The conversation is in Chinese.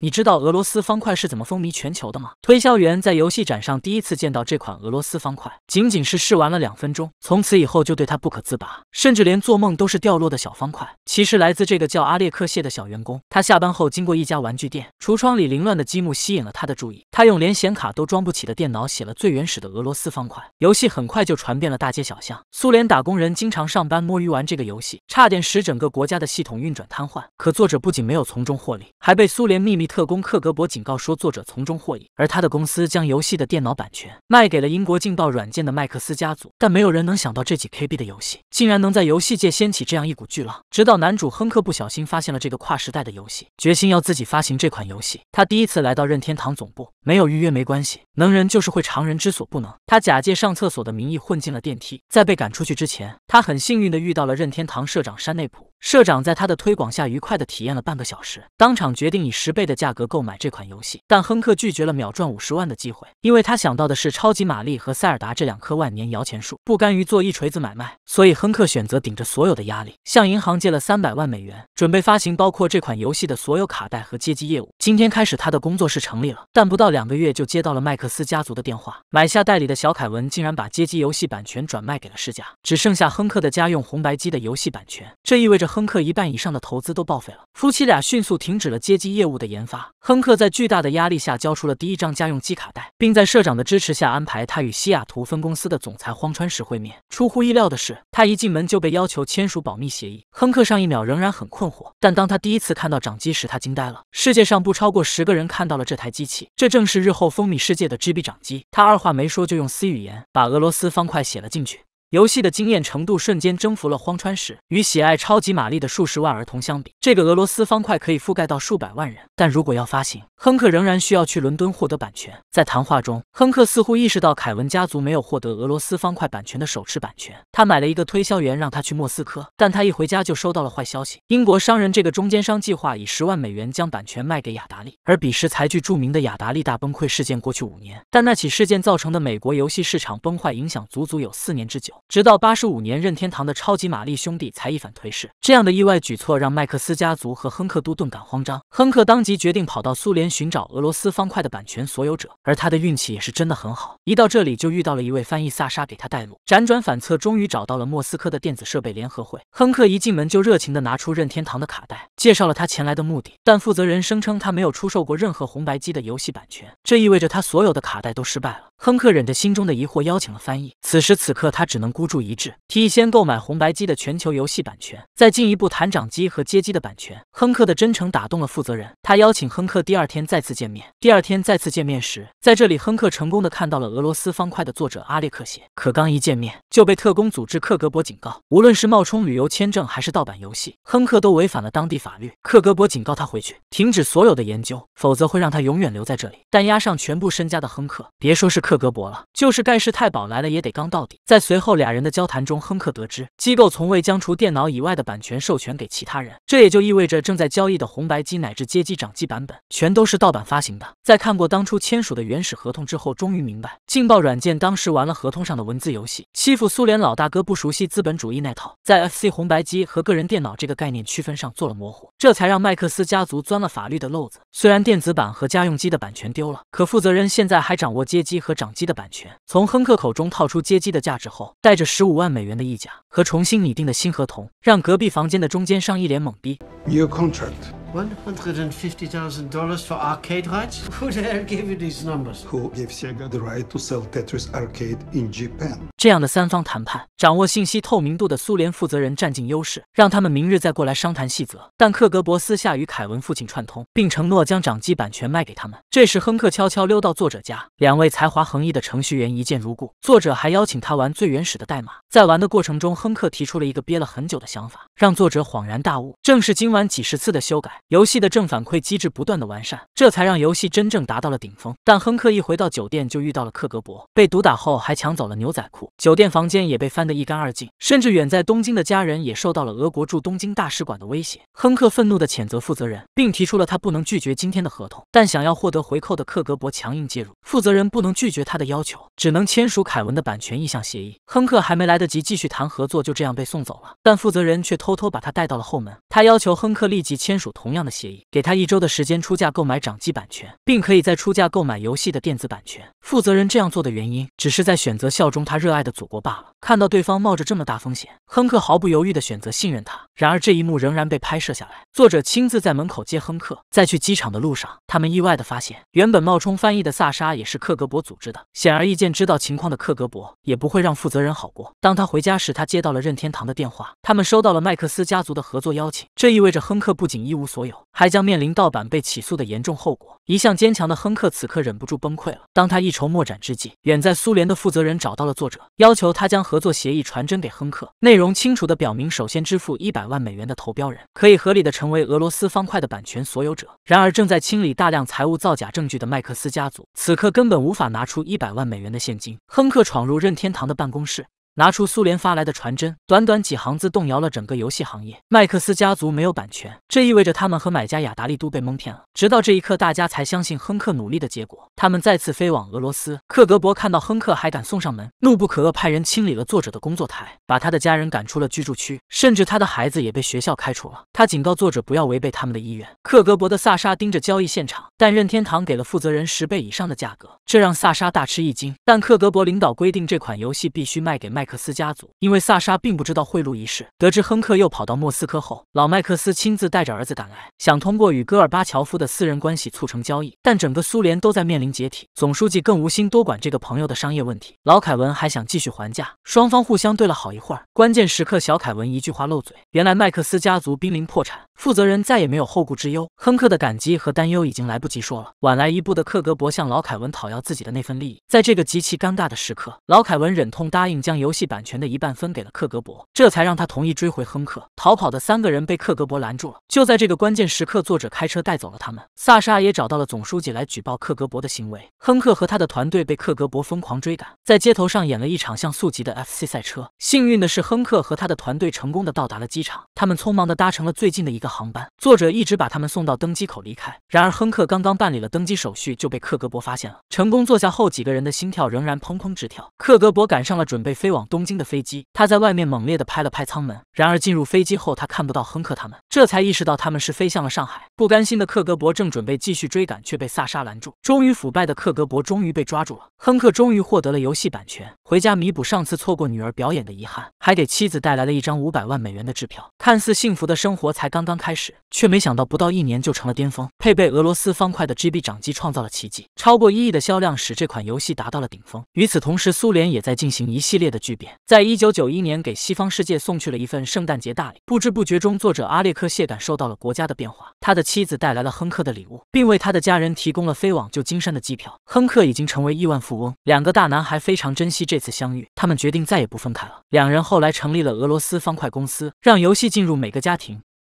你知道俄罗斯方块是怎么风靡全球的吗？推销员在游戏展上第一次见到这款俄罗斯方块，仅仅是试玩了两分钟，从此以后就对它不可自拔，甚至连做梦都是掉落的小方块。其实来自这个叫阿列克谢的小员工，他下班后经过一家玩具店，橱窗里凌乱的积木吸引了他的注意。他用连显卡都装不起的电脑写了最原始的俄罗斯方块游戏，很快就传遍了大街小巷。苏联打工人经常上班摸鱼玩这个游戏，差点使整个国家的系统运转瘫痪。可作者不仅没有从中获利，还被苏联秘密。特工克格勃警告说，作者从中获益，而他的公司将游戏的电脑版权卖给了英国劲爆软件的麦克斯家族。但没有人能想到这几 KB 的游戏竟然能在游戏界掀起这样一股巨浪。直到男主亨克不小心发现了这个跨时代的游戏，决心要自己发行这款游戏。他第一次来到任天堂总部，没有预约没关系，能人就是会常人之所不能。他假借上厕所的名义混进了电梯，在被赶出去之前，他很幸运的遇到了任天堂社长山内普。社长在他的推广下愉快地体验了半个小时，当场决定以十倍的价格购买这款游戏。但亨克拒绝了秒赚五十万的机会，因为他想到的是超级玛丽和塞尔达这两棵万年摇钱树，不甘于做一锤子买卖，所以亨克选择顶着所有的压力，向银行借了三百万美元，准备发行包括这款游戏的所有卡带和街机业务。今天开始，他的工作室成立了，但不到两个月就接到了麦克斯家族的电话，买下代理的小凯文竟然把街机游戏版权转卖给了世嘉，只剩下亨克的家用红白机的游戏版权，这意味着。亨克一半以上的投资都报废了，夫妻俩迅速停止了接机业务的研发。亨克在巨大的压力下交出了第一张家用机卡带，并在社长的支持下安排他与西雅图分公司的总裁荒川石会面。出乎意料的是，他一进门就被要求签署保密协议。亨克上一秒仍然很困惑，但当他第一次看到掌机时，他惊呆了。世界上不超过十个人看到了这台机器，这正是日后风靡世界的 GB 掌机。他二话没说，就用 C 语言把俄罗斯方块写了进去。游戏的惊艳程度瞬间征服了荒川石。与喜爱超级玛丽的数十万儿童相比，这个俄罗斯方块可以覆盖到数百万人。但如果要发行，亨克仍然需要去伦敦获得版权。在谈话中，亨克似乎意识到凯文家族没有获得俄罗斯方块版权的手持版权。他买了一个推销员，让他去莫斯科，但他一回家就收到了坏消息：英国商人这个中间商计划以十万美元将版权卖给雅达利。而彼时才具著名的雅达利大崩溃事件过去五年，但那起事件造成的美国游戏市场崩坏影响足足有四年之久。直到八十五年，任天堂的超级玛丽兄弟才一反颓势。这样的意外举措让麦克斯家族和亨克都顿感慌张。亨克当即决定跑到苏联寻找俄罗斯方块的版权所有者，而他的运气也是真的很好，一到这里就遇到了一位翻译萨沙给他带路。辗转反侧，终于找到了莫斯科的电子设备联合会。亨克一进门就热情的拿出任天堂的卡带，介绍了他前来的目的，但负责人声称他没有出售过任何红白机的游戏版权，这意味着他所有的卡带都失败了。亨克忍着心中的疑惑，邀请了翻译。此时此刻，他只能孤注一掷，提议先购买红白机的全球游戏版权，再进一步谈掌机和街机的版权。亨克的真诚打动了负责人，他邀请亨克第二天再次见面。第二天再次见面时，在这里，亨克成功的看到了俄罗斯方块的作者阿列克谢。可刚一见面，就被特工组织克格勃警告，无论是冒充旅游签证还是盗版游戏，亨克都违反了当地法律。克格勃警告他回去，停止所有的研究，否则会让他永远留在这里。但压上全部身家的亨克，别说是。克格勃了，就是盖世太保来了也得刚到底。在随后俩人的交谈中，亨克得知机构从未将除电脑以外的版权授权给其他人，这也就意味着正在交易的红白机乃至街机掌机版本全都是盗版发行的。在看过当初签署的原始合同之后，终于明白劲爆软件当时玩了合同上的文字游戏，欺负苏联老大哥不熟悉资本主义那套，在 F C 红白机和个人电脑这个概念区分上做了模糊。这才让麦克斯家族钻了法律的漏子。虽然电子版和家用机的版权丢了，可负责人现在还掌握街机和掌机的版权。从亨克口中套出街机的价值后，带着十五万美元的溢价和重新拟定的新合同，让隔壁房间的中间商一脸懵逼。这样的三方谈判，掌握信息透明度的苏联负责人占尽优势，让他们明日再过来商谈细则。但克格勃私下与凯文父亲串通，并承诺将掌机版权卖给他们。这时，亨克悄悄溜到作者家，两位才华横溢的程序员一见如故。作者还邀请他玩最原始的代码，在玩的过程中，亨克提出了一个憋了很久的想法，让作者恍然大悟。正是今晚几十次的修改，游戏的正反馈机制不断的完善，这才让游戏真正达到了顶峰。但亨克一回到酒店就遇到了克格勃，被毒打后还抢走了牛仔裤。酒店房间也被翻得一干二净，甚至远在东京的家人也受到了俄国驻东京大使馆的威胁。亨克愤怒地谴责负责人，并提出了他不能拒绝今天的合同。但想要获得回扣的克格勃强硬介入，负责人不能拒绝他的要求，只能签署凯文的版权意向协议。亨克还没来得及继续谈合作，就这样被送走了。但负责人却偷偷把他带到了后门，他要求亨克立即签署同样的协议，给他一周的时间出价购买掌机版权，并可以在出价购买游戏的电子版权。负责人这样做的原因，只是在选择效忠他热爱。爱的祖国罢了。看到对方冒着这么大风险，亨克毫不犹豫的选择信任他。然而这一幕仍然被拍摄下来。作者亲自在门口接亨克，在去机场的路上，他们意外的发现，原本冒充翻译的萨沙也是克格勃组织的。显而易见，知道情况的克格勃也不会让负责人好过。当他回家时，他接到了任天堂的电话，他们收到了麦克斯家族的合作邀请。这意味着亨克不仅一无所有，还将面临盗版被起诉的严重后果。一向坚强的亨克此刻忍不住崩溃了。当他一筹莫展之际，远在苏联的负责人找到了作者，要求他将合作协议传真给亨克，内容清楚的表明，首先支付一百。万美元的投标人可以合理的成为俄罗斯方块的版权所有者。然而，正在清理大量财务造假证据的麦克斯家族，此刻根本无法拿出一百万美元的现金。亨克闯入任天堂的办公室。拿出苏联发来的传真，短短几行字动摇了整个游戏行业。麦克斯家族没有版权，这意味着他们和买家雅达利都被蒙骗了。直到这一刻，大家才相信亨克努力的结果。他们再次飞往俄罗斯，克格勃看到亨克还敢送上门，怒不可遏，派人清理了作者的工作台，把他的家人赶出了居住区，甚至他的孩子也被学校开除了。他警告作者不要违背他们的意愿。克格勃的萨沙盯着交易现场，但任天堂给了负责人十倍以上的价格，这让萨沙大吃一惊。但克格勃领导规定，这款游戏必须卖给麦。克斯家族因为萨沙并不知道贿赂一事，得知亨克又跑到莫斯科后，老麦克斯亲自带着儿子赶来，想通过与戈尔巴乔夫的私人关系促成交易。但整个苏联都在面临解体，总书记更无心多管这个朋友的商业问题。老凯文还想继续还价，双方互相对了好一会儿。关键时刻，小凯文一句话漏嘴，原来麦克斯家族濒临破产，负责人再也没有后顾之忧。亨克的感激和担忧已经来不及说了。晚来一步的克格勃向老凯文讨要自己的那份利益，在这个极其尴尬的时刻，老凯文忍痛答应将戏。系版权的一半分给了克格勃，这才让他同意追回亨克。逃跑的三个人被克格勃拦住了。就在这个关键时刻，作者开车带走了他们。萨沙也找到了总书记来举报克格勃的行为。亨克和他的团队被克格勃疯狂追赶，在街头上演了一场像速级的 F C 赛车。幸运的是，亨克和他的团队成功的到达了机场。他们匆忙的搭乘了最近的一个航班。作者一直把他们送到登机口离开。然而，亨克刚刚办理了登机手续就被克格勃发现了。成功坐下后，几个人的心跳仍然砰砰直跳。克格勃赶上了，准备飞往。东京的飞机，他在外面猛烈的拍了拍舱门。然而进入飞机后，他看不到亨克他们，这才意识到他们是飞向了上海。不甘心的克格勃正准备继续追赶，却被萨莎拦住。终于腐败的克格勃终于被抓住了，亨克终于获得了游戏版权，回家弥补上次错过女儿表演的遗憾，还给妻子带来了一张五百万美元的支票。看似幸福的生活才刚刚开始。却没想到，不到一年就成了巅峰。配备俄罗斯方块的 GB 掌机创造了奇迹，超过一亿的销量使这款游戏达到了顶峰。与此同时，苏联也在进行一系列的巨变，在一九九一年给西方世界送去了一份圣诞节大礼。不知不觉中，作者阿列克谢感受到了国家的变化。他的妻子带来了亨克的礼物，并为他的家人提供了飞往旧金山的机票。亨克已经成为亿万富翁，两个大男孩非常珍惜这次相遇，他们决定再也不分开了。两人后来成立了俄罗斯方块公司，让游戏进入每个家庭。